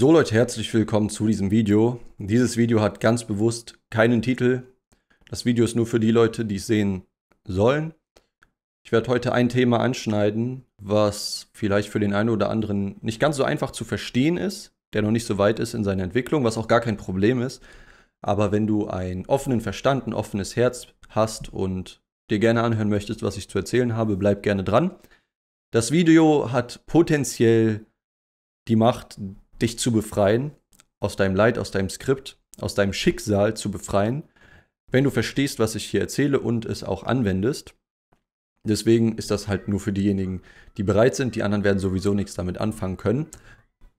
So Leute, herzlich willkommen zu diesem Video. Dieses Video hat ganz bewusst keinen Titel. Das Video ist nur für die Leute, die es sehen sollen. Ich werde heute ein Thema anschneiden, was vielleicht für den einen oder anderen nicht ganz so einfach zu verstehen ist, der noch nicht so weit ist in seiner Entwicklung, was auch gar kein Problem ist. Aber wenn du einen offenen Verstand, ein offenes Herz hast und dir gerne anhören möchtest, was ich zu erzählen habe, bleib gerne dran. Das Video hat potenziell die Macht, dich zu befreien, aus deinem Leid, aus deinem Skript, aus deinem Schicksal zu befreien, wenn du verstehst, was ich hier erzähle und es auch anwendest. Deswegen ist das halt nur für diejenigen, die bereit sind. Die anderen werden sowieso nichts damit anfangen können.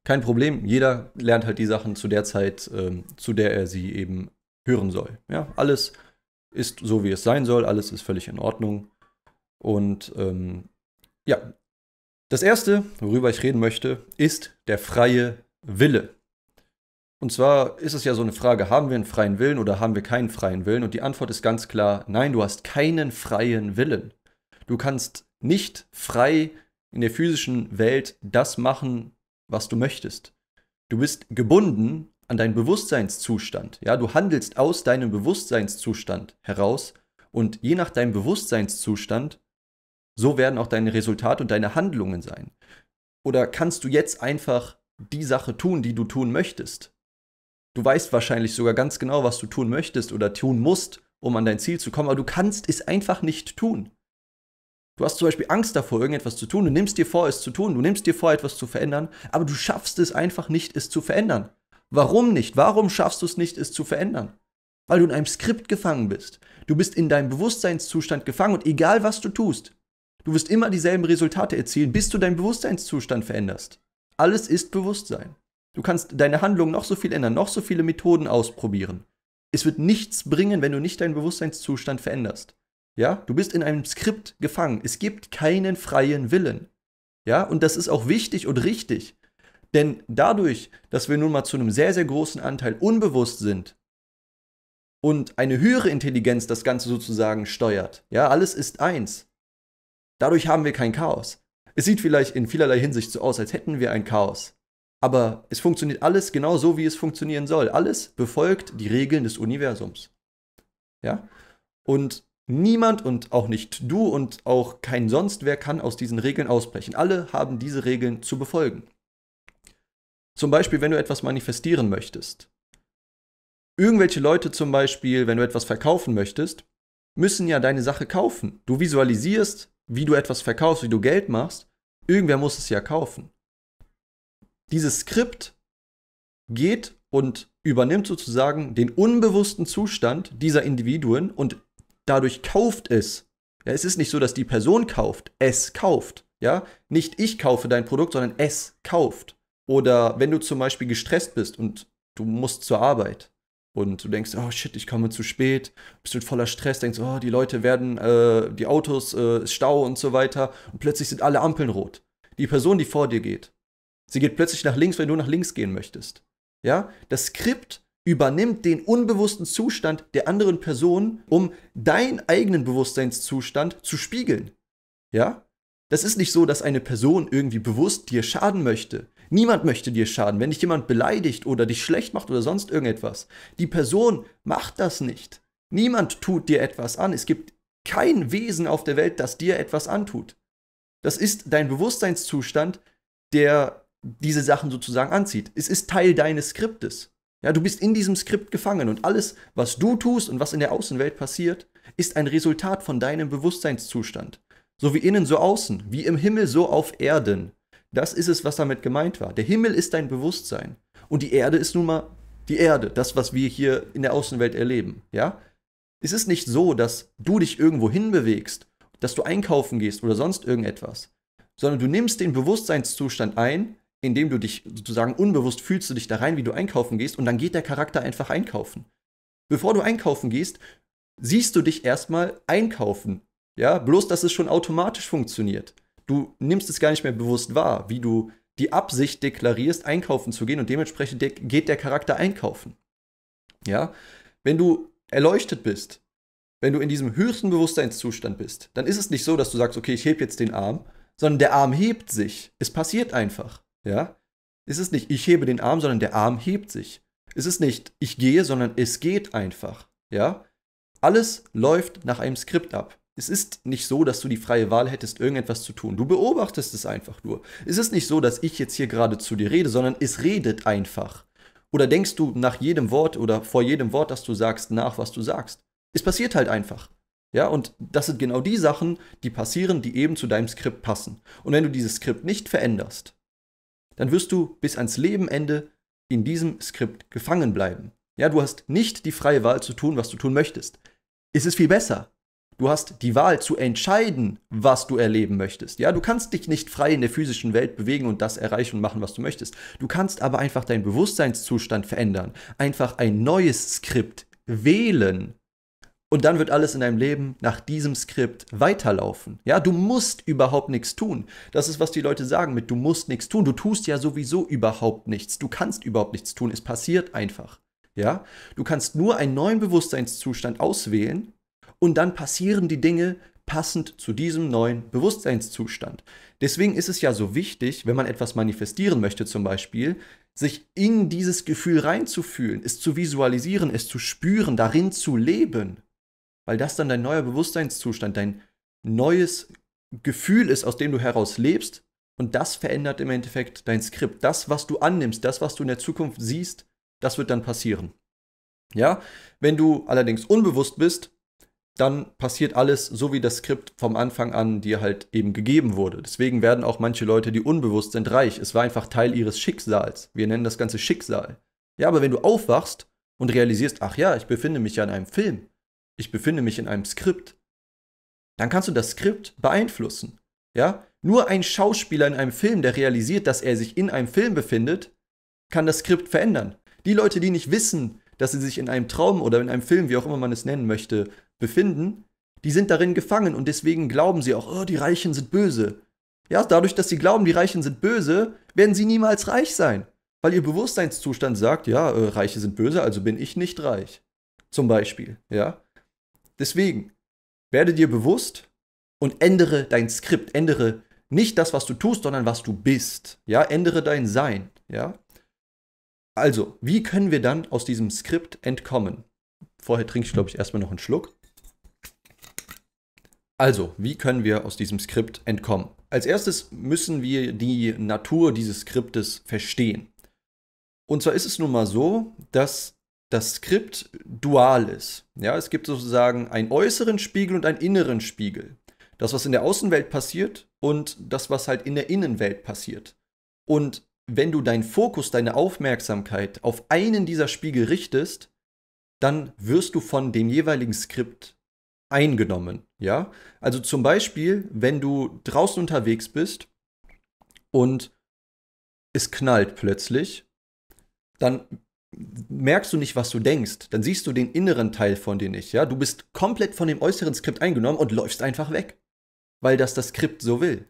Kein Problem, jeder lernt halt die Sachen zu der Zeit, ähm, zu der er sie eben hören soll. Ja, alles ist so, wie es sein soll, alles ist völlig in Ordnung. Und ähm, ja, das erste, worüber ich reden möchte, ist der freie Wille. Und zwar ist es ja so eine Frage, haben wir einen freien Willen oder haben wir keinen freien Willen? Und die Antwort ist ganz klar, nein, du hast keinen freien Willen. Du kannst nicht frei in der physischen Welt das machen, was du möchtest. Du bist gebunden an deinen Bewusstseinszustand. Ja, du handelst aus deinem Bewusstseinszustand heraus und je nach deinem Bewusstseinszustand so werden auch deine Resultate und deine Handlungen sein. Oder kannst du jetzt einfach die Sache tun, die du tun möchtest. Du weißt wahrscheinlich sogar ganz genau, was du tun möchtest oder tun musst, um an dein Ziel zu kommen, aber du kannst es einfach nicht tun. Du hast zum Beispiel Angst davor, irgendetwas zu tun, du nimmst dir vor, es zu tun, du nimmst dir vor, etwas zu verändern, aber du schaffst es einfach nicht, es zu verändern. Warum nicht? Warum schaffst du es nicht, es zu verändern? Weil du in einem Skript gefangen bist. Du bist in deinem Bewusstseinszustand gefangen und egal was du tust, du wirst immer dieselben Resultate erzielen, bis du deinen Bewusstseinszustand veränderst. Alles ist Bewusstsein. Du kannst deine Handlung noch so viel ändern, noch so viele Methoden ausprobieren. Es wird nichts bringen, wenn du nicht deinen Bewusstseinszustand veränderst. Ja, du bist in einem Skript gefangen. Es gibt keinen freien Willen. Ja, und das ist auch wichtig und richtig. Denn dadurch, dass wir nun mal zu einem sehr, sehr großen Anteil unbewusst sind und eine höhere Intelligenz das Ganze sozusagen steuert, ja, alles ist eins. Dadurch haben wir kein Chaos. Es sieht vielleicht in vielerlei Hinsicht so aus, als hätten wir ein Chaos. Aber es funktioniert alles genau so, wie es funktionieren soll. Alles befolgt die Regeln des Universums. Ja? Und niemand und auch nicht du und auch kein sonst wer kann aus diesen Regeln ausbrechen. Alle haben diese Regeln zu befolgen. Zum Beispiel, wenn du etwas manifestieren möchtest. Irgendwelche Leute zum Beispiel, wenn du etwas verkaufen möchtest, müssen ja deine Sache kaufen. Du visualisierst wie du etwas verkaufst, wie du Geld machst, irgendwer muss es ja kaufen. Dieses Skript geht und übernimmt sozusagen den unbewussten Zustand dieser Individuen und dadurch kauft es. Ja, es ist nicht so, dass die Person kauft, es kauft. Ja, nicht ich kaufe dein Produkt, sondern es kauft. Oder wenn du zum Beispiel gestresst bist und du musst zur Arbeit, und du denkst, oh shit, ich komme zu spät, bist du voller Stress, denkst, oh, die Leute werden, äh, die Autos, äh, Stau und so weiter und plötzlich sind alle Ampeln rot. Die Person, die vor dir geht, sie geht plötzlich nach links, wenn du nach links gehen möchtest. Ja, das Skript übernimmt den unbewussten Zustand der anderen Person, um deinen eigenen Bewusstseinszustand zu spiegeln. Ja? Das ist nicht so, dass eine Person irgendwie bewusst dir schaden möchte. Niemand möchte dir schaden. Wenn dich jemand beleidigt oder dich schlecht macht oder sonst irgendetwas, die Person macht das nicht. Niemand tut dir etwas an. Es gibt kein Wesen auf der Welt, das dir etwas antut. Das ist dein Bewusstseinszustand, der diese Sachen sozusagen anzieht. Es ist Teil deines Skriptes. Ja, du bist in diesem Skript gefangen und alles, was du tust und was in der Außenwelt passiert, ist ein Resultat von deinem Bewusstseinszustand. So wie innen, so außen, wie im Himmel, so auf Erden. Das ist es, was damit gemeint war. Der Himmel ist dein Bewusstsein. Und die Erde ist nun mal die Erde, das, was wir hier in der Außenwelt erleben. Ja? Es ist nicht so, dass du dich irgendwo hinbewegst, dass du einkaufen gehst oder sonst irgendetwas, sondern du nimmst den Bewusstseinszustand ein, indem du dich sozusagen unbewusst fühlst du dich da rein, wie du einkaufen gehst, und dann geht der Charakter einfach einkaufen. Bevor du einkaufen gehst, siehst du dich erstmal einkaufen. Ja, bloß, dass es schon automatisch funktioniert du nimmst es gar nicht mehr bewusst wahr, wie du die Absicht deklarierst, einkaufen zu gehen und dementsprechend geht der Charakter einkaufen. Ja? Wenn du erleuchtet bist, wenn du in diesem höchsten Bewusstseinszustand bist, dann ist es nicht so, dass du sagst, okay, ich heb jetzt den Arm, sondern der Arm hebt sich. Es passiert einfach, ja? Es ist nicht, ich hebe den Arm, sondern der Arm hebt sich. Es ist nicht, ich gehe, sondern es geht einfach, ja? Alles läuft nach einem Skript ab. Es ist nicht so, dass du die freie Wahl hättest, irgendetwas zu tun. Du beobachtest es einfach nur. Es ist nicht so, dass ich jetzt hier gerade zu dir rede, sondern es redet einfach. Oder denkst du nach jedem Wort oder vor jedem Wort, das du sagst, nach, was du sagst? Es passiert halt einfach. Ja, und das sind genau die Sachen, die passieren, die eben zu deinem Skript passen. Und wenn du dieses Skript nicht veränderst, dann wirst du bis ans Lebenende in diesem Skript gefangen bleiben. Ja, du hast nicht die freie Wahl zu tun, was du tun möchtest. Es ist viel besser, Du hast die Wahl zu entscheiden, was du erleben möchtest. Ja, du kannst dich nicht frei in der physischen Welt bewegen und das erreichen und machen, was du möchtest. Du kannst aber einfach deinen Bewusstseinszustand verändern, einfach ein neues Skript wählen. Und dann wird alles in deinem Leben nach diesem Skript weiterlaufen. Ja, du musst überhaupt nichts tun. Das ist, was die Leute sagen mit du musst nichts tun. Du tust ja sowieso überhaupt nichts. Du kannst überhaupt nichts tun. Es passiert einfach. Ja, du kannst nur einen neuen Bewusstseinszustand auswählen und dann passieren die Dinge passend zu diesem neuen Bewusstseinszustand. Deswegen ist es ja so wichtig, wenn man etwas manifestieren möchte zum Beispiel, sich in dieses Gefühl reinzufühlen, es zu visualisieren, es zu spüren, darin zu leben, weil das dann dein neuer Bewusstseinszustand, dein neues Gefühl ist, aus dem du heraus lebst und das verändert im Endeffekt dein Skript. Das, was du annimmst, das, was du in der Zukunft siehst, das wird dann passieren. Ja, wenn du allerdings unbewusst bist, dann passiert alles so, wie das Skript vom Anfang an dir halt eben gegeben wurde. Deswegen werden auch manche Leute, die unbewusst sind, reich. Es war einfach Teil ihres Schicksals. Wir nennen das Ganze Schicksal. Ja, aber wenn du aufwachst und realisierst, ach ja, ich befinde mich ja in einem Film, ich befinde mich in einem Skript, dann kannst du das Skript beeinflussen. Ja, nur ein Schauspieler in einem Film, der realisiert, dass er sich in einem Film befindet, kann das Skript verändern. Die Leute, die nicht wissen, dass sie sich in einem Traum oder in einem Film, wie auch immer man es nennen möchte, befinden, die sind darin gefangen und deswegen glauben sie auch, oh, die Reichen sind böse. Ja, dadurch, dass sie glauben, die Reichen sind böse, werden sie niemals reich sein. Weil ihr Bewusstseinszustand sagt, ja, äh, Reiche sind böse, also bin ich nicht reich. Zum Beispiel, ja. Deswegen, werde dir bewusst und ändere dein Skript. Ändere nicht das, was du tust, sondern was du bist. Ja, ändere dein Sein, ja. Also, wie können wir dann aus diesem Skript entkommen? Vorher trinke ich, glaube ich, erstmal noch einen Schluck. Also, wie können wir aus diesem Skript entkommen? Als erstes müssen wir die Natur dieses Skriptes verstehen. Und zwar ist es nun mal so, dass das Skript dual ist. Ja, es gibt sozusagen einen äußeren Spiegel und einen inneren Spiegel. Das, was in der Außenwelt passiert und das, was halt in der Innenwelt passiert. Und wenn du deinen Fokus, deine Aufmerksamkeit auf einen dieser Spiegel richtest, dann wirst du von dem jeweiligen Skript eingenommen. Ja, also zum Beispiel, wenn du draußen unterwegs bist und es knallt plötzlich, dann merkst du nicht, was du denkst. Dann siehst du den inneren Teil von dir nicht. Ja, du bist komplett von dem äußeren Skript eingenommen und läufst einfach weg, weil das das Skript so will.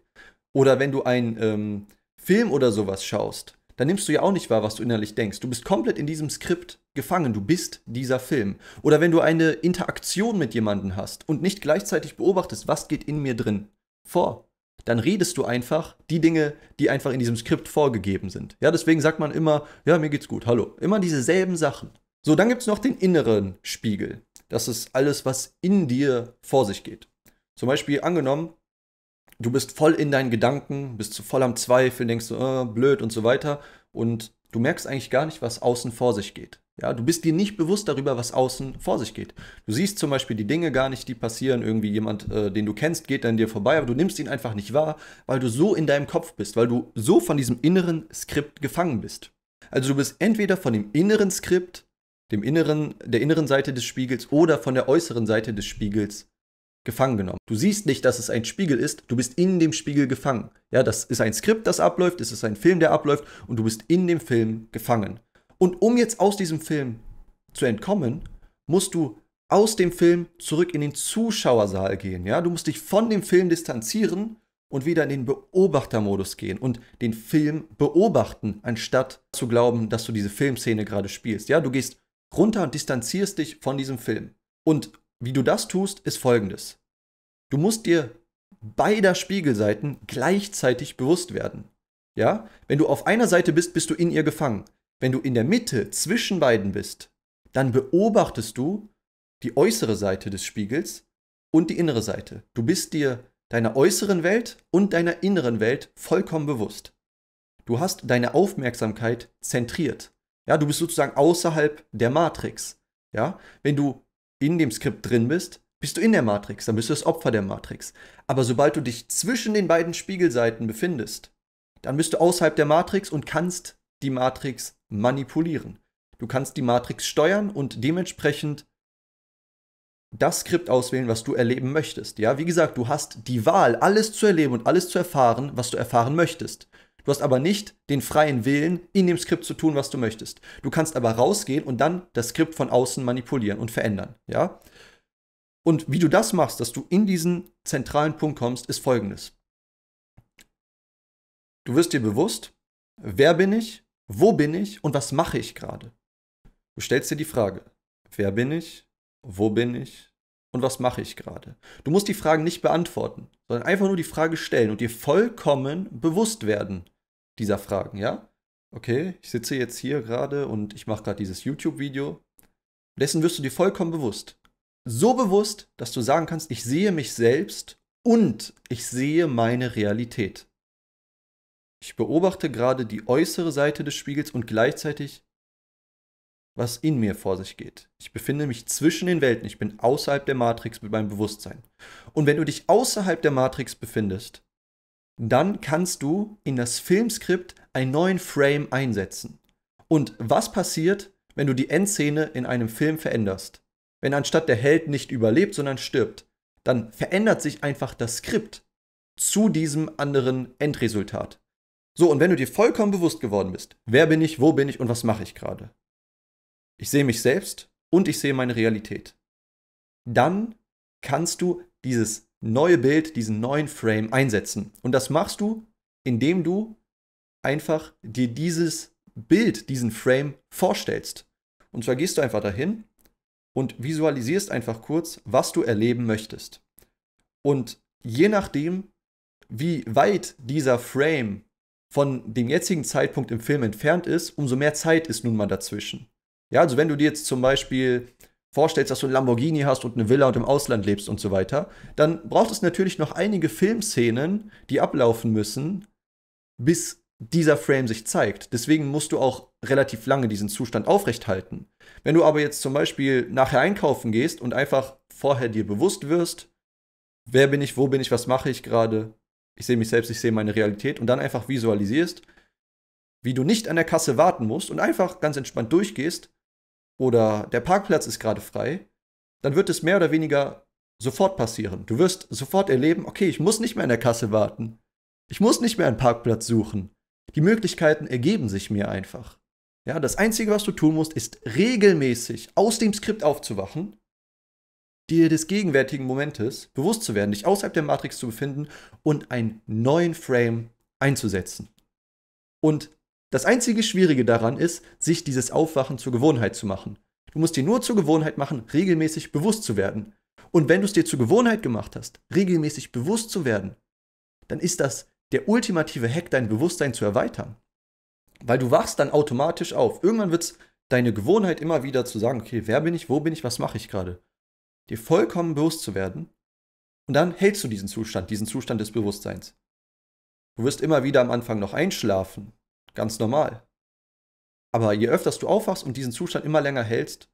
Oder wenn du einen ähm, Film oder sowas schaust, dann nimmst du ja auch nicht wahr, was du innerlich denkst. Du bist komplett in diesem Skript gefangen. Du bist dieser Film. Oder wenn du eine Interaktion mit jemandem hast und nicht gleichzeitig beobachtest, was geht in mir drin vor, dann redest du einfach die Dinge, die einfach in diesem Skript vorgegeben sind. Ja, deswegen sagt man immer, ja, mir geht's gut, hallo. Immer dieselben Sachen. So, dann gibt es noch den inneren Spiegel. Das ist alles, was in dir vor sich geht. Zum Beispiel angenommen, du bist voll in deinen Gedanken, bist zu voll am Zweifel, denkst du, so, ah, blöd und so weiter. Und du merkst eigentlich gar nicht, was außen vor sich geht. Ja, du bist dir nicht bewusst darüber, was außen vor sich geht. Du siehst zum Beispiel die Dinge gar nicht, die passieren. Irgendwie jemand, äh, den du kennst, geht an dir vorbei, aber du nimmst ihn einfach nicht wahr, weil du so in deinem Kopf bist, weil du so von diesem inneren Skript gefangen bist. Also du bist entweder von dem inneren Skript, dem inneren, der inneren Seite des Spiegels oder von der äußeren Seite des Spiegels gefangen genommen. Du siehst nicht, dass es ein Spiegel ist, du bist in dem Spiegel gefangen. Ja, das ist ein Skript, das abläuft, es ist ein Film, der abläuft und du bist in dem Film gefangen. Und um jetzt aus diesem Film zu entkommen, musst du aus dem Film zurück in den Zuschauersaal gehen. Ja, du musst dich von dem Film distanzieren und wieder in den Beobachtermodus gehen und den Film beobachten, anstatt zu glauben, dass du diese Filmszene gerade spielst. Ja, du gehst runter und distanzierst dich von diesem Film. Und wie du das tust, ist folgendes. Du musst dir beider Spiegelseiten gleichzeitig bewusst werden. Ja? Wenn du auf einer Seite bist, bist du in ihr gefangen. Wenn du in der Mitte zwischen beiden bist, dann beobachtest du die äußere Seite des Spiegels und die innere Seite. Du bist dir deiner äußeren Welt und deiner inneren Welt vollkommen bewusst. Du hast deine Aufmerksamkeit zentriert. Ja, du bist sozusagen außerhalb der Matrix. Ja, wenn du in dem Skript drin bist, bist du in der Matrix, dann bist du das Opfer der Matrix. Aber sobald du dich zwischen den beiden Spiegelseiten befindest, dann bist du außerhalb der Matrix und kannst die Matrix manipulieren. Du kannst die Matrix steuern und dementsprechend das Skript auswählen, was du erleben möchtest. Ja, wie gesagt, du hast die Wahl, alles zu erleben und alles zu erfahren, was du erfahren möchtest. Du hast aber nicht den freien Willen, in dem Skript zu tun, was du möchtest. Du kannst aber rausgehen und dann das Skript von außen manipulieren und verändern, ja? Und wie du das machst, dass du in diesen zentralen Punkt kommst, ist folgendes. Du wirst dir bewusst, wer bin ich, wo bin ich und was mache ich gerade? Du stellst dir die Frage, wer bin ich, wo bin ich und was mache ich gerade? Du musst die Fragen nicht beantworten, sondern einfach nur die Frage stellen und dir vollkommen bewusst werden, dieser Fragen, ja? Okay, ich sitze jetzt hier gerade und ich mache gerade dieses YouTube-Video. Dessen wirst du dir vollkommen bewusst. So bewusst, dass du sagen kannst, ich sehe mich selbst und ich sehe meine Realität. Ich beobachte gerade die äußere Seite des Spiegels und gleichzeitig, was in mir vor sich geht. Ich befinde mich zwischen den Welten, ich bin außerhalb der Matrix mit meinem Bewusstsein. Und wenn du dich außerhalb der Matrix befindest, dann kannst du in das Filmskript einen neuen Frame einsetzen. Und was passiert, wenn du die Endszene in einem Film veränderst? Wenn anstatt der Held nicht überlebt, sondern stirbt, dann verändert sich einfach das Skript zu diesem anderen Endresultat. So, und wenn du dir vollkommen bewusst geworden bist, wer bin ich, wo bin ich und was mache ich gerade? Ich sehe mich selbst und ich sehe meine Realität. Dann kannst du dieses neue Bild, diesen neuen Frame einsetzen. Und das machst du, indem du einfach dir dieses Bild, diesen Frame vorstellst. Und zwar gehst du einfach dahin und visualisierst einfach kurz, was du erleben möchtest. Und je nachdem, wie weit dieser Frame von dem jetzigen Zeitpunkt im Film entfernt ist, umso mehr Zeit ist nun mal dazwischen. Ja, also wenn du dir jetzt zum Beispiel vorstellst, dass du ein Lamborghini hast und eine Villa und im Ausland lebst und so weiter, dann braucht es natürlich noch einige Filmszenen, die ablaufen müssen, bis dieser Frame sich zeigt. Deswegen musst du auch relativ lange diesen Zustand aufrecht halten. Wenn du aber jetzt zum Beispiel nachher einkaufen gehst und einfach vorher dir bewusst wirst, wer bin ich, wo bin ich, was mache ich gerade, ich sehe mich selbst, ich sehe meine Realität und dann einfach visualisierst, wie du nicht an der Kasse warten musst und einfach ganz entspannt durchgehst, oder der Parkplatz ist gerade frei, dann wird es mehr oder weniger sofort passieren. Du wirst sofort erleben, okay, ich muss nicht mehr in der Kasse warten. Ich muss nicht mehr einen Parkplatz suchen. Die Möglichkeiten ergeben sich mir einfach. Ja, das Einzige, was du tun musst, ist regelmäßig aus dem Skript aufzuwachen, dir des gegenwärtigen Momentes bewusst zu werden, dich außerhalb der Matrix zu befinden und einen neuen Frame einzusetzen. Und das einzige Schwierige daran ist, sich dieses Aufwachen zur Gewohnheit zu machen. Du musst dir nur zur Gewohnheit machen, regelmäßig bewusst zu werden. Und wenn du es dir zur Gewohnheit gemacht hast, regelmäßig bewusst zu werden, dann ist das der ultimative Hack, dein Bewusstsein zu erweitern. Weil du wachst dann automatisch auf. Irgendwann wird es deine Gewohnheit immer wieder zu sagen, okay, wer bin ich, wo bin ich, was mache ich gerade. Dir vollkommen bewusst zu werden. Und dann hältst du diesen Zustand, diesen Zustand des Bewusstseins. Du wirst immer wieder am Anfang noch einschlafen, Ganz normal. Aber je öfter du aufwachst und diesen Zustand immer länger hältst,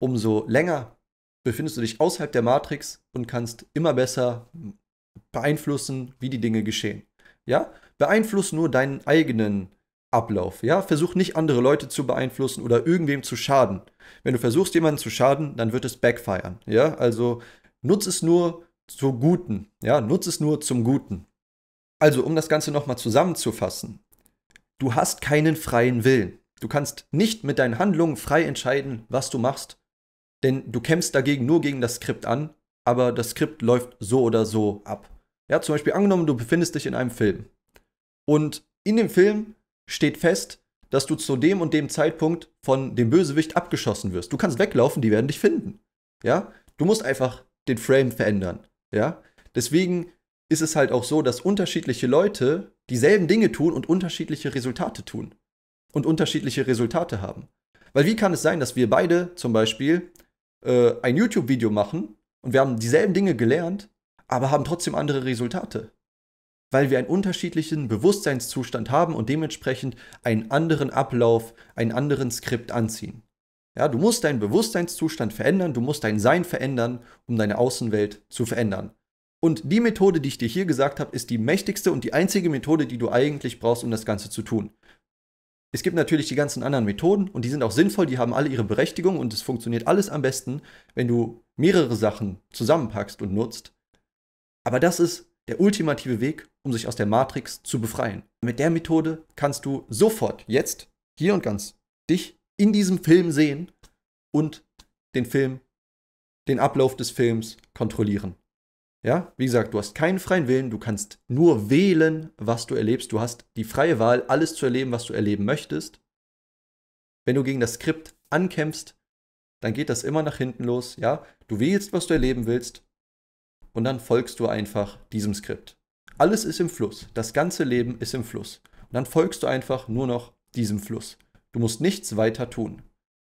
umso länger befindest du dich außerhalb der Matrix und kannst immer besser beeinflussen, wie die Dinge geschehen. Ja? Beeinfluss nur deinen eigenen Ablauf. Ja? Versuch nicht andere Leute zu beeinflussen oder irgendwem zu schaden. Wenn du versuchst, jemanden zu schaden, dann wird es backfiren. Ja? Also nutz es nur zum Guten. Ja? Nutz es nur zum Guten. Also, um das Ganze nochmal zusammenzufassen du hast keinen freien Willen. Du kannst nicht mit deinen Handlungen frei entscheiden, was du machst, denn du kämpfst dagegen nur gegen das Skript an, aber das Skript läuft so oder so ab. Ja, zum Beispiel angenommen, du befindest dich in einem Film und in dem Film steht fest, dass du zu dem und dem Zeitpunkt von dem Bösewicht abgeschossen wirst. Du kannst weglaufen, die werden dich finden. Ja? Du musst einfach den Frame verändern. Ja? Deswegen ist es halt auch so, dass unterschiedliche Leute dieselben Dinge tun und unterschiedliche Resultate tun und unterschiedliche Resultate haben. Weil wie kann es sein, dass wir beide zum Beispiel äh, ein YouTube-Video machen und wir haben dieselben Dinge gelernt, aber haben trotzdem andere Resultate? Weil wir einen unterschiedlichen Bewusstseinszustand haben und dementsprechend einen anderen Ablauf, einen anderen Skript anziehen. Ja, du musst deinen Bewusstseinszustand verändern, du musst dein Sein verändern, um deine Außenwelt zu verändern. Und die Methode, die ich dir hier gesagt habe, ist die mächtigste und die einzige Methode, die du eigentlich brauchst, um das Ganze zu tun. Es gibt natürlich die ganzen anderen Methoden und die sind auch sinnvoll, die haben alle ihre Berechtigung und es funktioniert alles am besten, wenn du mehrere Sachen zusammenpackst und nutzt. Aber das ist der ultimative Weg, um sich aus der Matrix zu befreien. Mit der Methode kannst du sofort, jetzt, hier und ganz, dich in diesem Film sehen und den Film, den Ablauf des Films kontrollieren. Ja, wie gesagt, du hast keinen freien Willen, du kannst nur wählen, was du erlebst. Du hast die freie Wahl, alles zu erleben, was du erleben möchtest. Wenn du gegen das Skript ankämpfst, dann geht das immer nach hinten los. Ja, du wählst, was du erleben willst und dann folgst du einfach diesem Skript. Alles ist im Fluss, das ganze Leben ist im Fluss. Und dann folgst du einfach nur noch diesem Fluss. Du musst nichts weiter tun.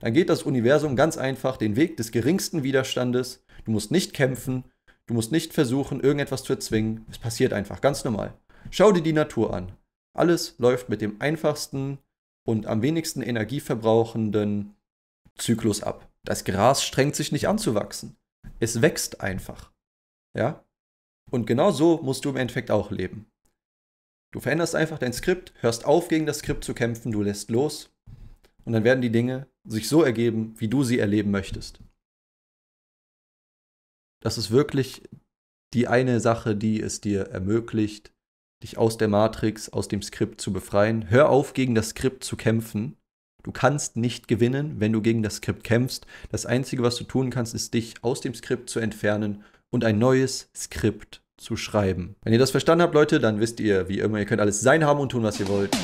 Dann geht das Universum ganz einfach den Weg des geringsten Widerstandes. Du musst nicht kämpfen, Du musst nicht versuchen, irgendetwas zu erzwingen. Es passiert einfach, ganz normal. Schau dir die Natur an. Alles läuft mit dem einfachsten und am wenigsten energieverbrauchenden Zyklus ab. Das Gras strengt sich nicht an zu wachsen. Es wächst einfach. Ja? Und genau so musst du im Endeffekt auch leben. Du veränderst einfach dein Skript, hörst auf, gegen das Skript zu kämpfen, du lässt los. Und dann werden die Dinge sich so ergeben, wie du sie erleben möchtest das ist wirklich die eine Sache, die es dir ermöglicht, dich aus der Matrix, aus dem Skript zu befreien. Hör auf, gegen das Skript zu kämpfen. Du kannst nicht gewinnen, wenn du gegen das Skript kämpfst. Das Einzige, was du tun kannst, ist, dich aus dem Skript zu entfernen und ein neues Skript zu schreiben. Wenn ihr das verstanden habt, Leute, dann wisst ihr, wie immer, ihr könnt alles sein haben und tun, was ihr wollt.